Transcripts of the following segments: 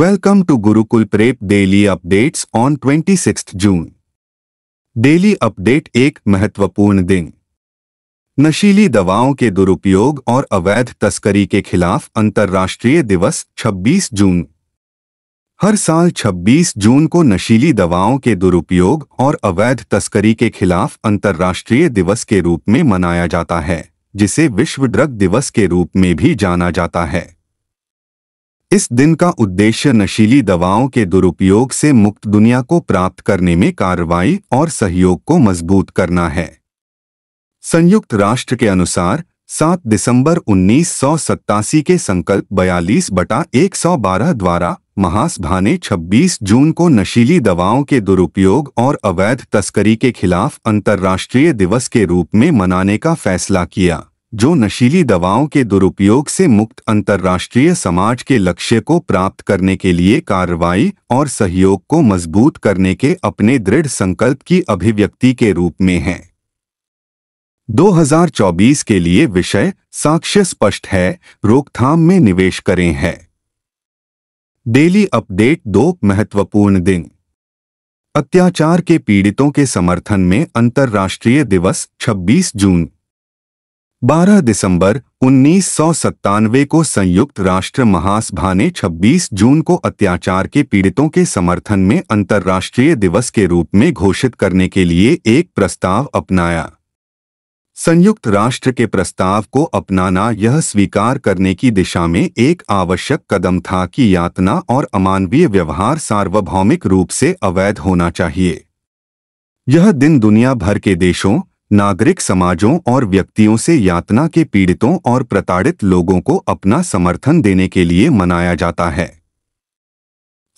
welcome to Gurukul daily Daily on twenty 26 June daily update एक महत्वपूर्ण दिन नशीली दवाओं के दुरुपयोग और अवैध तस्करी के खिलाफ अंतर्राष्ट्रीय दिवस 26 जून हर साल 26 जून को नशीली दवाओं के दुरुपयोग और अवैध तस्करी के खिलाफ अंतर्राष्ट्रीय दिवस के रूप में मनाया जाता है जिसे विश्व ड्रग दिवस के रूप में भी जाना जाता है इस दिन का उद्देश्य नशीली दवाओं के दुरुपयोग से मुक्त दुनिया को प्राप्त करने में कार्रवाई और सहयोग को मजबूत करना है संयुक्त राष्ट्र के अनुसार 7 दिसंबर उन्नीस के संकल्प 42 बटा 112 द्वारा महासभा ने 26 जून को नशीली दवाओं के दुरुपयोग और अवैध तस्करी के खिलाफ अंतर्राष्ट्रीय दिवस के रूप में मनाने का फैसला किया जो नशीली दवाओं के दुरुपयोग से मुक्त अंतर्राष्ट्रीय समाज के लक्ष्य को प्राप्त करने के लिए कार्रवाई और सहयोग को मजबूत करने के अपने दृढ़ संकल्प की अभिव्यक्ति के रूप में है 2024 के लिए विषय साक्ष्य स्पष्ट है रोकथाम में निवेश करें है डेली अपडेट दो महत्वपूर्ण दिन अत्याचार के पीड़ितों के समर्थन में अंतर्राष्ट्रीय दिवस 26 जून 12 दिसंबर उन्नीस को संयुक्त राष्ट्र महासभा ने 26 जून को अत्याचार के पीड़ितों के समर्थन में अंतर्राष्ट्रीय दिवस के रूप में घोषित करने के लिए एक प्रस्ताव अपनाया संयुक्त राष्ट्र के प्रस्ताव को अपनाना यह स्वीकार करने की दिशा में एक आवश्यक कदम था कि यातना और अमानवीय व्यवहार सार्वभौमिक रूप से अवैध होना चाहिए यह दिन दुनिया भर के देशों नागरिक समाजों और व्यक्तियों से यातना के पीड़ितों और प्रताड़ित लोगों को अपना समर्थन देने के लिए मनाया जाता है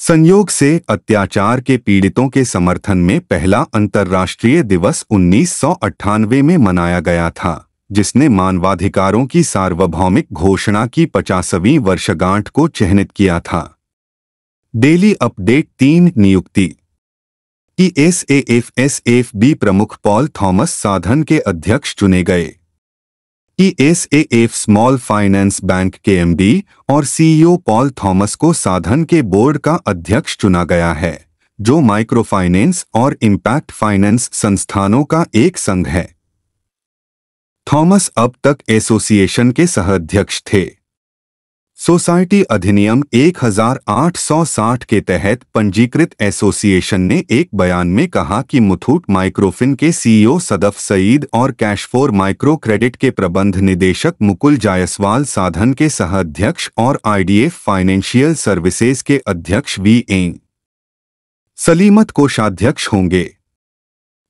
संयोग से अत्याचार के पीड़ितों के समर्थन में पहला अंतर्राष्ट्रीय दिवस उन्नीस में मनाया गया था जिसने मानवाधिकारों की सार्वभौमिक घोषणा की पचासवीं वर्षगांठ को चिन्हित किया था डेली अपडेट तीन नियुक्ति कि S A F S F B प्रमुख पॉल थॉमस साधन के अध्यक्ष चुने गए कि S A F small finance bank के एमडी और सीईओ पॉल थॉमस को साधन के बोर्ड का अध्यक्ष चुना गया है जो माइक्रो फाइनेंस और इम्पैक्ट फाइनेंस संस्थानों का एक संघ है थॉमस अब तक एसोसिएशन के सह अध्यक्ष थे सोसाइटी अधिनियम 1860 के तहत पंजीकृत एसोसिएशन ने एक बयान में कहा कि मुथूट माइक्रोफिन के सीईओ सदफ सईद और कैशफोर माइक्रो क्रेडिट के प्रबंध निदेशक मुकुल जायसवाल साधन के अध्यक्ष और आईडीएफ फाइनेंशियल सर्विसेज के अध्यक्ष वी ए सलीमत कोषाध्यक्ष होंगे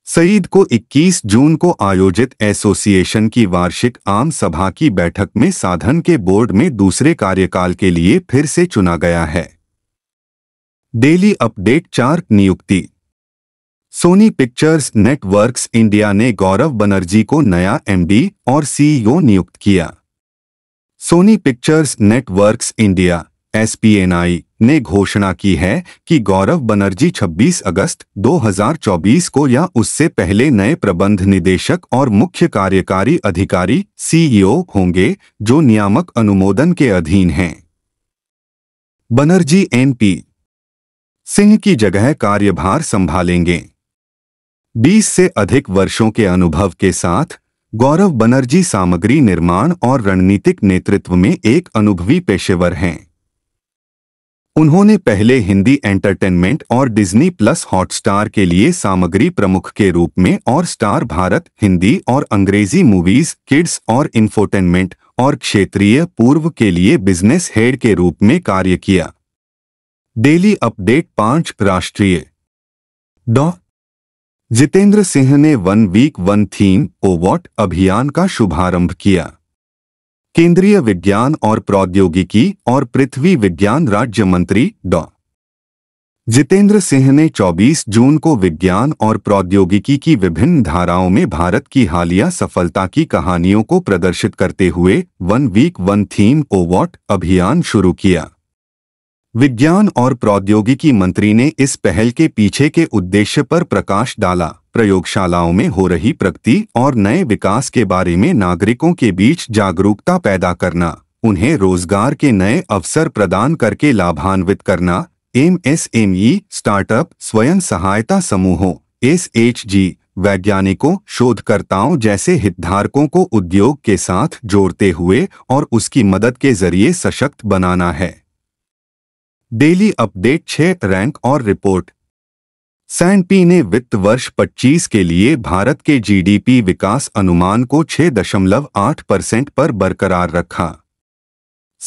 सईद को 21 जून को आयोजित एसोसिएशन की वार्षिक आम सभा की बैठक में साधन के बोर्ड में दूसरे कार्यकाल के लिए फिर से चुना गया है डेली अपडेट चार नियुक्ति सोनी पिक्चर्स नेटवर्क्स इंडिया ने गौरव बनर्जी को नया एमडी और सीईओ e नियुक्त किया Sony pictures networks India SPNI ने घोषणा की है कि गौरव बनर्जी 26 अगस्त 2024 को या उससे पहले नए प्रबंध निदेशक और मुख्य कार्यकारी अधिकारी सीईओ होंगे जो नियामक अनुमोदन के अधीन हैं बनर्जी एनपी सिंह की जगह कार्यभार संभालेंगे 20 से अधिक वर्षों के अनुभव के साथ गौरव बनर्जी सामग्री निर्माण और रणनीतिक नेतृत्व में एक अनुभवी पेशेवर हैं उन्होंने पहले हिंदी एंटरटेनमेंट और डिज्नी प्लस हॉटस्टार के लिए सामग्री प्रमुख के रूप में और स्टार भारत हिंदी और अंग्रेजी मूवीज किड्स और इन्फोटेनमेंट और क्षेत्रीय पूर्व के लिए बिजनेस हेड के रूप में कार्य किया डेली अपडेट पांच राष्ट्रीय डॉ जितेंद्र सिंह ने वन वीक वन थीम ओवॉट अभियान का शुभारंभ किया केंद्रीय विज्ञान और प्रौद्योगिकी और पृथ्वी विज्ञान राज्य मंत्री डॉ जितेंद्र सिंह ने 24 जून को विज्ञान और प्रौद्योगिकी की विभिन्न धाराओं में भारत की हालिया सफलता की कहानियों को प्रदर्शित करते हुए वन वीक वन थीम ओवॉट अभियान शुरू किया विज्ञान और प्रौद्योगिकी मंत्री ने इस पहल के पीछे के उद्देश्य पर प्रकाश डाला प्रयोगशालाओं में हो रही प्रगति और नए विकास के बारे में नागरिकों के बीच जागरूकता पैदा करना उन्हें रोजगार के नए अवसर प्रदान करके लाभान्वित करना M S M E startup स्वयं सहायता समूहों एस एच जी वैज्ञानिकों शोधकर्ताओं जैसे हितधारकों को उद्योग के साथ जोड़ते हुए और उसकी मदद के जरिए सशक्त बनाना है डेली अपडेट छह रैंक और रिपोर्ट सैनपी ने वित्त वर्ष 25 के लिए भारत के जीडीपी विकास अनुमान को 6.8 परसेंट पर बरकरार रखा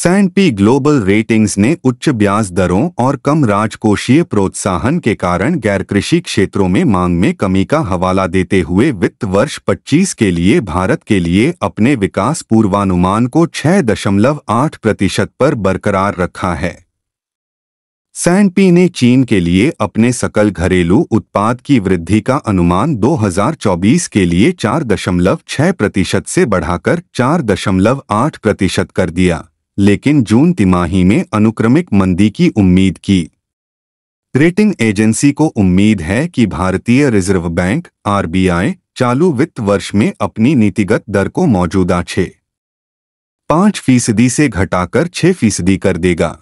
सैनपी ग्लोबल रेटिंग्स ने उच्च ब्याज दरों और कम राजकोषीय प्रोत्साहन के कारण गैर कृषि क्षेत्रों में मांग में कमी का हवाला देते हुए वित्त वर्ष 25 के लिए भारत के लिए अपने विकास पूर्वानुमान को 6.8 प्रतिशत पर बरकरार रखा है सैनपी ने चीन के लिए अपने सकल घरेलू उत्पाद की वृद्धि का अनुमान 2024 के लिए 4.6 प्रतिशत से बढ़ाकर 4.8 प्रतिशत कर दिया लेकिन जून तिमाही में अनुक्रमिक मंदी की उम्मीद की रेटिंग एजेंसी को उम्मीद है कि भारतीय रिजर्व बैंक आरबीआई चालू वित्त वर्ष में अपनी नीतिगत दर को मौजूदा छे पांच फीसदी से घटाकर छह फीसदी कर देगा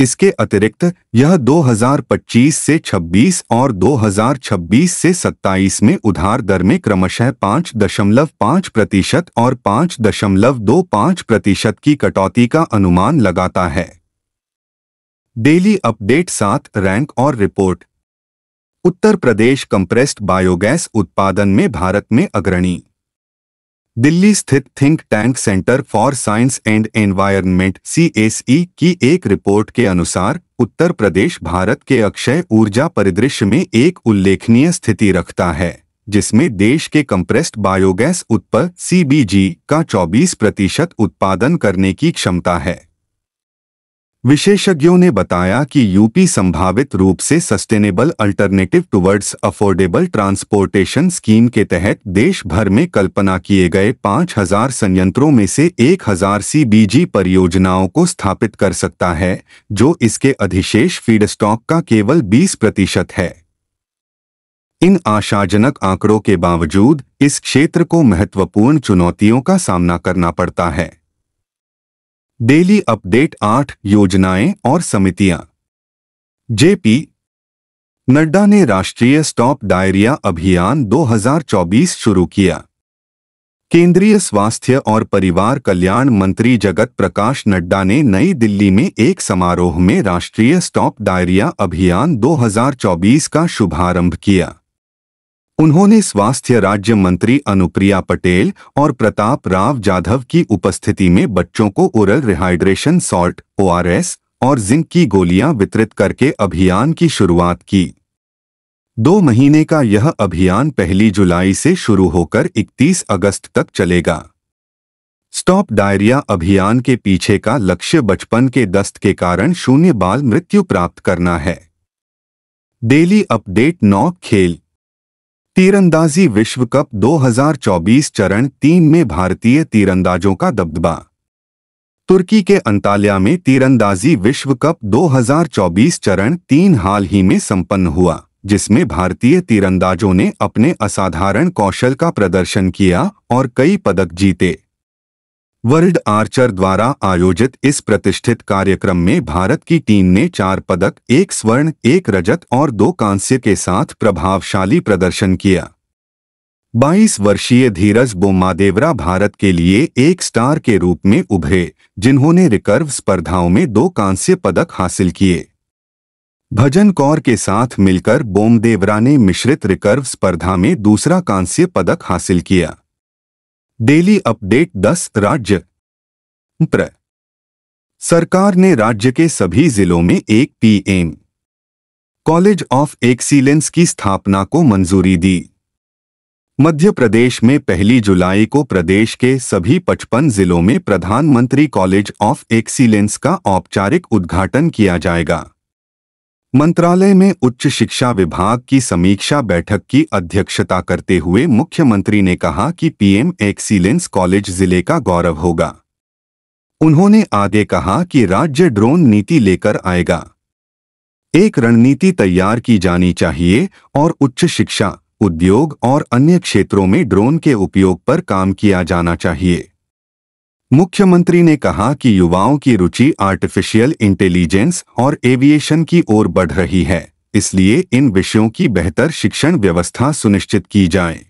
इसके अतिरिक्त यह 2025 से 26 और 2026 से 27 में उधार दर में क्रमशः दशमलव पाँच प्रतिशत और दशमलव दो पाँच प्रतिशत की कटौती का अनुमान लगाता है डेली अपडेट सात रैंक और report Uttar Pradesh compressed biogas उत्पादन में भारत में अग्रणी दिल्ली स्थित think tank centre for science and environment C की एक रिपोर्ट के अनुसार उत्तर प्रदेश भारत के अक्षय ऊर्जा परिदृश्य में एक उल्लेखनीय स्थिति रखता है जिसमें देश के कंप्रेस्ड बायोगैस उत्पाद सी का 24 प्रतिशत उत्पादन करने की क्षमता है विशेषज्ञों ने बताया कि यूपी संभावित रूप से sustainable alternative towards affordable transportation scheme के तहत देश भर में कल्पना किए गए 5000 संयंत्रों में से 1000 सीबीजी परियोजनाओं को स्थापित कर सकता है जो इसके अधिशेष फीडस्टॉक का केवल 20 प्रतिशत है इन आशाजनक आंकड़ों के बावजूद इस क्षेत्र को महत्वपूर्ण चुनौतियों का सामना करना पड़ता है डेली अपडेट आठ योजनाएं और समितियां जेपी नड्डा ने राष्ट्रीय स्टॉप डायरिया अभियान 2024 शुरू किया केंद्रीय स्वास्थ्य और परिवार कल्याण मंत्री जगत प्रकाश नड्डा ने नई दिल्ली में एक समारोह में राष्ट्रीय स्टॉप डायरिया अभियान 2024 का शुभारंभ किया उन्होंने स्वास्थ्य राज्य मंत्री अनुप्रिया पटेल और प्रताप राव जाधव की उपस्थिति में बच्चों को ओरल रिहाइड्रेशन सॉल्ट ओआरएस और जिंक की गोलियां वितरित करके अभियान की शुरुआत की दो महीने का यह अभियान पहली जुलाई से शुरू होकर 31 अगस्त तक चलेगा स्टॉप डायरिया अभियान के पीछे का लक्ष्य बचपन के दस्त के कारण शून्य बाल मृत्यु प्राप्त करना है डेली अपडेट नौ खेल तीरंदाजी विश्व कप 2024 चरण तीन में भारतीय तीरंदाजों का दबदबा तुर्की के अंतालिया में तीरंदाजी विश्व कप 2024 चरण तीन हाल ही में संपन्न हुआ जिसमें भारतीय तीरंदाजों ने अपने असाधारण कौशल का प्रदर्शन किया और कई पदक जीते वर्ल्ड आर्चर द्वारा आयोजित इस प्रतिष्ठित कार्यक्रम में भारत की टीम ने चार पदक एक स्वर्ण एक रजत और दो कांस्य के साथ प्रभावशाली प्रदर्शन किया 22 वर्षीय धीरज बोमादेवरा भारत के लिए एक स्टार के रूप में उभरे जिन्होंने रिकर्व स्पर्धाओं में दो कांस्य पदक हासिल किए भजन कौर के साथ मिलकर बोमदेवरा ने मिश्रित रिकर्व स्पर्धा में दूसरा कांस्य पदक हासिल किया डेली अपडेट 10 राज्य प्र सरकार ने राज्य के सभी जिलों में एक पीएम कॉलेज ऑफ एक्सीलेंस की स्थापना को मंजूरी दी मध्य प्रदेश में पहली जुलाई को प्रदेश के सभी 55 जिलों में प्रधानमंत्री कॉलेज ऑफ एक्सीलेंस का औपचारिक उद्घाटन किया जाएगा मंत्रालय में उच्च शिक्षा विभाग की समीक्षा बैठक की अध्यक्षता करते हुए मुख्यमंत्री ने कहा कि पीएम एक्सीलेंस कॉलेज जिले का गौरव होगा उन्होंने आगे कहा कि राज्य ड्रोन नीति लेकर आएगा एक रणनीति तैयार की जानी चाहिए और उच्च शिक्षा उद्योग और अन्य क्षेत्रों में ड्रोन के उपयोग पर काम किया जाना चाहिए मुख्यमंत्री ने कहा कि युवाओं की रुचि आर्टिफिशियल इंटेलिजेंस और एविएशन की ओर बढ़ रही है इसलिए इन विषयों की बेहतर शिक्षण व्यवस्था सुनिश्चित की जाए